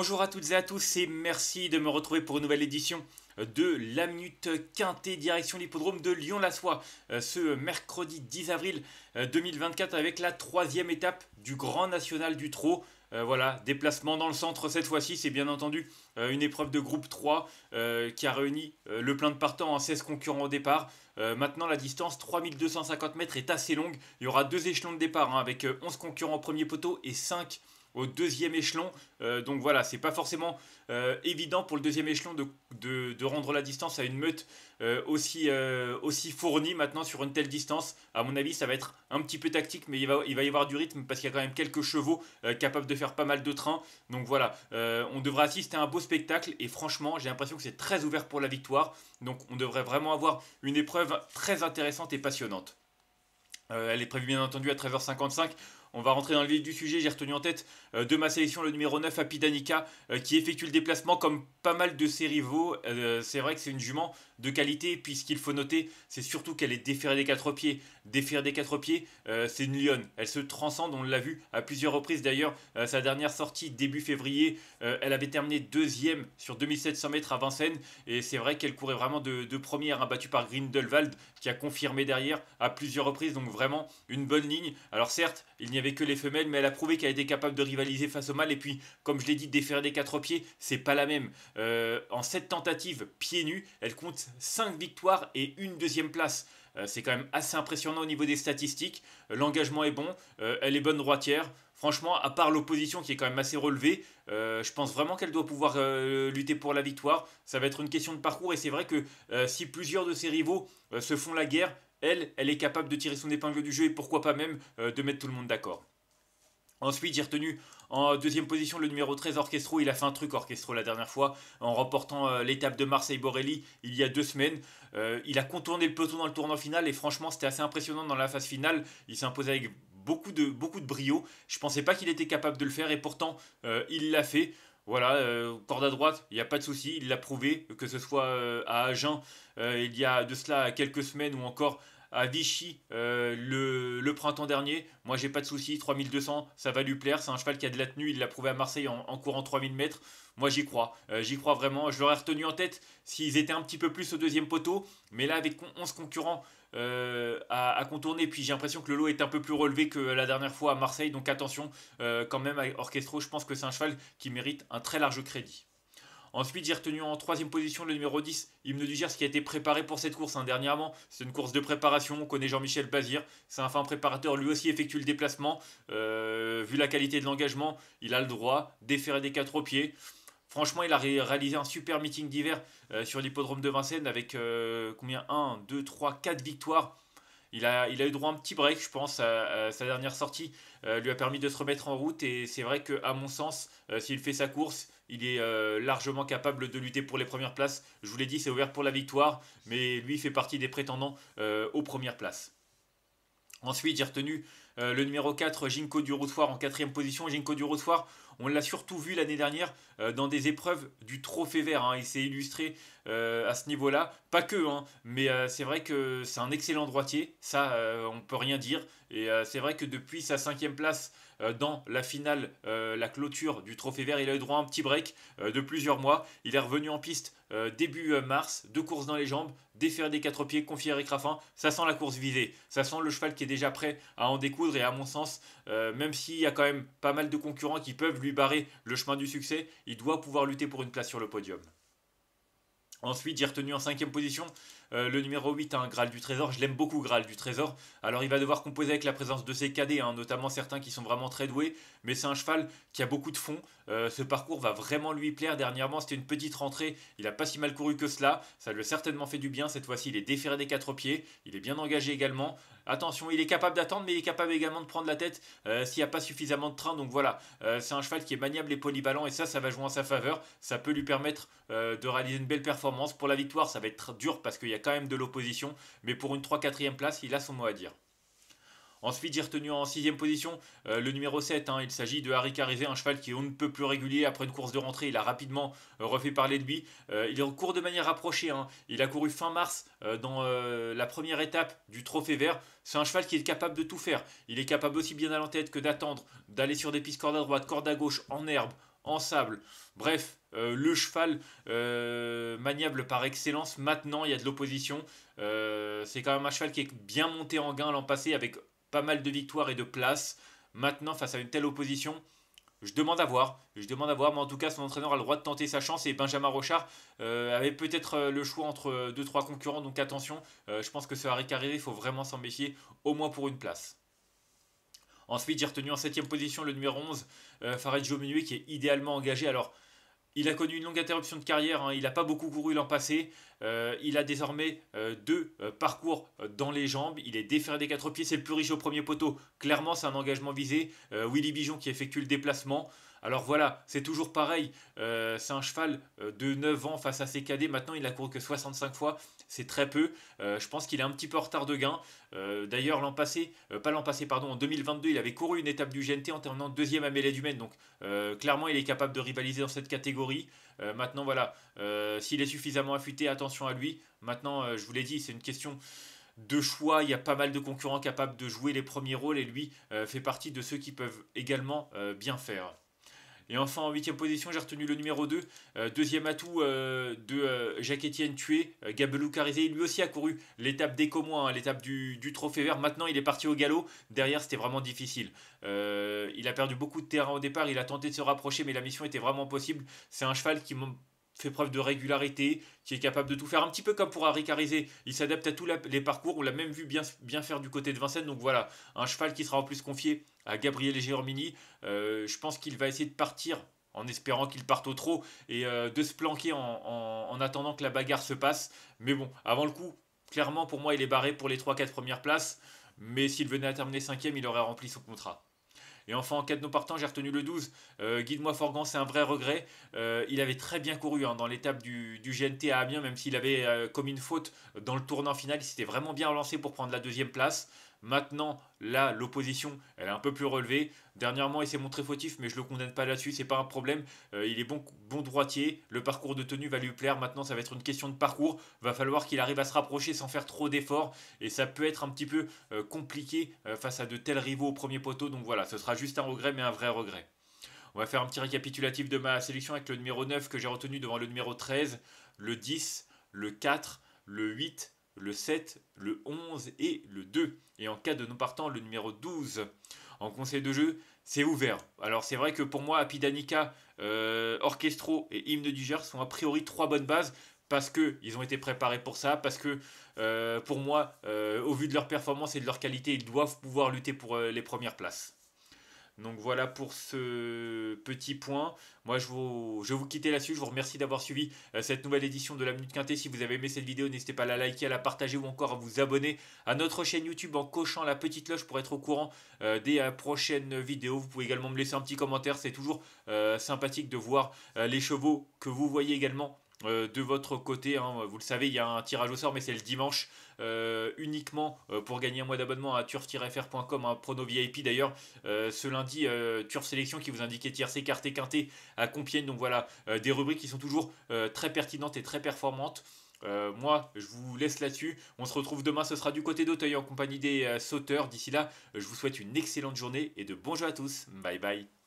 Bonjour à toutes et à tous et merci de me retrouver pour une nouvelle édition euh, de la Minute Quintée direction l'hippodrome de Lyon-la-Soie euh, ce mercredi 10 avril 2024 euh, avec la troisième étape du Grand National du Trot. voilà, déplacement dans le centre cette fois-ci, c'est bien entendu une épreuve de groupe 3 qui a réuni le plein de partants en 16 concurrents au départ. maintenant, la distance 3250 mètres est assez longue. Il y aura deux échelons de départ hein, avec 11 concurrents au premier poteau et 5 au deuxième échelon. Euh, donc voilà, c'est pas forcément euh, évident pour le deuxième échelon de, rendre la distance à une meute euh, aussi, aussi fournie maintenant sur une telle distance. À mon avis, ça va être un petit peu tactique, mais il va, il va y avoir du rythme parce qu'il y a quand même quelques chevaux capables de faire pas mal de trains. Donc voilà, on devrait assister à un beau spectacle et franchement, j'ai l'impression que c'est très ouvert pour la victoire. Donc on devrait vraiment avoir une épreuve très intéressante et passionnante. elle est prévue bien entendu à 13h55. On va rentrer dans le vif du sujet. J'ai retenu en tête euh, de ma sélection le numéro 9, à euh, qui effectue le déplacement comme pas mal de ses rivaux. Euh, c'est vrai que c'est une jument de qualité, puisqu'il faut noter, c'est surtout qu'elle est déférée des quatre pieds. Déférée des quatre pieds, c'est une lionne. Elle se transcende, on l'a vu à plusieurs reprises d'ailleurs. sa dernière sortie, début février, elle avait terminé deuxième sur 2700 mètres à Vincennes. Et c'est vrai qu'elle courait vraiment de, première, abattue hein, par Grindelwald, qui a confirmé derrière à plusieurs reprises. Donc vraiment une bonne ligne. Alors certes, il n'y que les femelles, mais elle a prouvé qu'elle était capable de rivaliser face au mâle Et puis, comme je l'ai dit, défaire des quatre pieds, c'est pas la même. Euh, en sept tentatives pieds nus, elle compte 5 victoires et une deuxième place. Euh, c'est quand même assez impressionnant au niveau des statistiques. Euh, l'engagement est bon, elle est bonne droitière. Franchement, à part l'opposition qui est quand même assez relevée, je pense vraiment qu'elle doit pouvoir lutter pour la victoire. Ça va être une question de parcours et c'est vrai que si plusieurs de ses rivaux se font la guerre, elle, elle est capable de tirer son épingle du jeu et pourquoi pas même euh, de mettre tout le monde d'accord. Ensuite, j'ai retenu en deuxième position le numéro 13 Orchestro. Il a fait un truc Orchestro la dernière fois en remportant euh, l'étape de Marseille-Borelli il y a deux semaines. Euh, il a contourné le peloton dans le tournant final et franchement, c'était assez impressionnant dans la phase finale. Il s'est imposé avec beaucoup de, beaucoup de brio. Je ne pensais pas qu'il était capable de le faire et pourtant, il l'a fait. Voilà, euh, corde à droite, il n'y a pas de souci, il l'a prouvé, que ce soit euh, à Agen euh, il y a de cela quelques semaines ou encore à Vichy euh, le, printemps dernier. Moi, j'ai pas de soucis 3200, ça va lui plaire. C'est un cheval qui a de la tenue, il l'a prouvé à Marseille en, courant 3000 mètres. Moi, j'y crois. Euh, j'y crois vraiment. Je l'aurais retenu en tête s'ils étaient un petit peu plus au deuxième poteau. Mais là, avec 11 concurrents euh, à, contourner, puis j'ai l'impression que le lot est un peu plus relevé que la dernière fois à Marseille. Donc attention, quand même, à Orchestro, je pense que c'est un cheval qui mérite un très large crédit. Ensuite, j'ai retenu en troisième position le numéro 10, Hymne du ce qui a été préparé pour cette course hein, dernièrement. C'est une course de préparation, on connaît Jean-Michel Bazir, c'est un fin préparateur, lui aussi effectue le déplacement. Euh, vu la qualité de l'engagement, il a le droit d'efférer des quatre pieds. Franchement, il a réalisé un super meeting d'hiver euh, sur l'hippodrome de Vincennes avec euh, combien 1, 2, 3, 4 victoires. Il a, eu droit à un petit break, je pense, à, sa dernière sortie euh, lui a permis de se remettre en route et c'est vrai que mon sens, euh, s'il fait sa course, il est euh, largement capable de lutter pour les premières places. Je vous l'ai dit, c'est ouvert pour la victoire, mais lui fait partie des prétendants aux premières places. Ensuite, j'ai retenu le numéro 4, Jinko du en quatrième position. Jinko du on l'a surtout vu l'année dernière dans des épreuves du trophée vert. Hein. Il s'est illustré euh, à ce niveau-là. Pas que, hein, mais euh, c'est vrai que c'est un excellent droitier, ça euh, on ne peut rien dire. Et c'est vrai que depuis sa cinquième place dans la finale, la clôture du Trophée Vert. Il a eu droit à un petit break de plusieurs mois. Il est revenu en piste début mars, deux courses dans les jambes, défaire des quatre pieds, confier Eric Raffin. Ça sent la course visée, ça sent le cheval qui est déjà prêt à en découdre. Et à mon sens, même s'il y a quand même pas mal de concurrents qui peuvent lui barrer le chemin du succès, il doit pouvoir lutter pour une place sur le podium. Ensuite, j'ai retenu en cinquième position euh, le numéro 8, un hein, Graal du Trésor. Je l'aime beaucoup, Graal du Trésor. Alors, il va devoir composer avec la présence de ses cadets, hein, notamment certains qui sont vraiment très doués. Mais c'est un cheval qui a beaucoup de fond. Euh, ce parcours va vraiment lui plaire. Dernièrement, c'était une petite rentrée. Il n'a pas si mal couru que cela. Ça lui a certainement fait du bien. Cette fois-ci, il est déféré des quatre pieds. Il est bien engagé également. Attention, il est capable d'attendre, mais il est capable également de prendre la tête euh, s'il n'y a pas suffisamment de train. Donc voilà, euh, c'est un cheval qui est maniable et polyvalent, et ça, ça va jouer en sa faveur. Ça peut lui permettre euh, de réaliser une belle performance. Pour la victoire, ça va être dur parce qu'il y a quand même de l'opposition, mais pour une 3 4 ème place, il a son mot à dire. Ensuite, j'ai retenu en sixième position euh, le numéro 7. Hein. il s'agit de Harry Carizé, un cheval qui est on ne peut plus régulier. Après une course de rentrée, il a rapidement euh, refait parler de lui. est euh, il court de manière rapprochée. Hein. Il a couru fin mars dans la première étape du Trophée Vert. C'est un cheval qui est capable de tout faire. Il est capable aussi bien à l'entête que d'attendre, d'aller sur des pistes corde à droite, corde à gauche, en herbe, en sable. Bref, le cheval maniable par excellence. Maintenant, il y a de l'opposition. c'est quand même un cheval qui est bien monté en gain l'an passé avec pas mal de victoires et de places. Maintenant, face à une telle opposition, je demande à voir. Je demande à voir, mais en tout cas, son entraîneur a le droit de tenter sa chance. Et Benjamin Rochard euh, avait peut-être euh, le choix entre euh, deux trois concurrents. Donc attention, je pense que ce Harry Carré, il faut vraiment s'en méfier, au moins pour une place. Ensuite, j'ai retenu en 7 position le numéro 11, Farid Jominué, qui est idéalement engagé. Alors, il a connu une longue interruption de carrière, hein. il n'a pas beaucoup couru l'an passé, euh, il a désormais euh, deux euh, parcours dans les jambes, il est déféré des quatre pieds, c'est le plus riche au premier poteau, clairement c'est un engagement visé, Willy Bijon qui effectue le déplacement, alors voilà, c'est toujours pareil, c'est un cheval de 9 ans face à ses cadets, maintenant il a couru que 65 fois, c'est très peu. Euh, je pense qu'il est un petit peu en retard de gain. Euh, d'ailleurs, l'an passé, euh, pas l'an passé, pardon, en 2022, il avait couru une étape du GNT en terminant deuxième à Mêlée du Maine. Donc, clairement, il est capable de rivaliser dans cette catégorie. maintenant, voilà, s'il est suffisamment affûté, attention à lui. Maintenant, je vous l'ai dit, c'est une question de choix, il y a pas mal de concurrents capables de jouer les premiers rôles et lui fait partie de ceux qui peuvent également bien faire. Et enfin, en huitième position, j'ai retenu le numéro 2, euh, deuxième atout euh, de euh, jacques etienne Tué, Gabelou Carizé. Lui aussi a couru l'étape des Comois, hein, l'étape du, du, Trophée Vert. Maintenant, il est parti au galop. Derrière, c'était vraiment difficile. il a perdu beaucoup de terrain au départ. Il a tenté de se rapprocher, mais la mission était vraiment possible. C'est un cheval qui fait preuve de régularité, qui est capable de tout faire, un petit peu comme pour Harry il s'adapte à tous les parcours, on l'a même vu bien, bien faire du côté de Vincennes, donc voilà, un cheval qui sera en plus confié à Gabriel et euh, je pense qu'il va essayer de partir en espérant qu'il parte au trot et euh, de se planquer en, attendant que la bagarre se passe, mais bon, avant le coup, clairement pour moi il est barré pour les 3-4 premières places, mais s'il venait à terminer 5ème, il aurait rempli son contrat. Et enfin, en de nos partants, j'ai retenu le 12. Euh, Guide-moi Forgan, c'est un vrai regret. Euh, il avait très bien couru hein, dans l'étape du, du, GNT à Amiens, même s'il avait euh, commis une faute dans le tournant final. Il s'était vraiment bien relancé pour prendre la deuxième place. Maintenant, là, l'opposition, elle est un peu plus relevée. Dernièrement, il s'est montré fautif, mais je le condamne pas là-dessus, c'est pas un problème. Euh, il est bon, bon droitier, le parcours de tenue va lui plaire. Maintenant, ça va être une question de parcours. Va falloir qu'il arrive à se rapprocher sans faire trop d'efforts, et ça peut être un petit peu euh, compliqué euh, face à de tels rivaux au premier poteau. Donc voilà, ce sera juste un regret, mais un vrai regret. On va faire un petit récapitulatif de ma sélection avec le numéro 9 que j'ai retenu devant le numéro 13, le 10, le 4, le 8, le 7, le 11 et le 2. Et en cas de non partant, le numéro 12. En conseil de jeu, c'est ouvert. Alors c'est vrai que pour moi, Apidanica, euh, Orchestro et Hymne du Gers sont a priori trois bonnes bases parce qu'ils ont été préparés pour ça, parce que euh, pour moi, euh, au vu de leur performance et de leur qualité, ils doivent pouvoir lutter pour les premières places. Donc voilà pour ce petit point. Moi, je, vous, je vais vous quitter là-dessus. Je vous remercie d'avoir suivi euh, cette nouvelle édition de la Minute Quintée. Si vous avez aimé cette vidéo, n'hésitez pas à la liker, à la partager ou encore à vous abonner à notre chaîne YouTube en cochant la petite cloche pour être au courant euh, des euh, prochaines vidéos. Vous pouvez également me laisser un petit commentaire. C'est toujours sympathique de voir les chevaux que vous voyez également euh, de votre côté, hein, vous le savez, il y a un tirage au sort, mais c'est le dimanche euh, uniquement euh, pour gagner un mois d'abonnement à turf-fr.com, un prono VIP d'ailleurs. ce lundi, Turf Sélection qui vous indiquait tiercé, quarté, quinté à Compiègne. Donc voilà, des rubriques qui sont toujours très pertinentes et très performantes. moi, je vous laisse là-dessus. On se retrouve demain, ce sera du côté d'Auteuil en compagnie des sauteurs. D'ici là, je vous souhaite une excellente journée et de bons jeux à tous. Bye bye.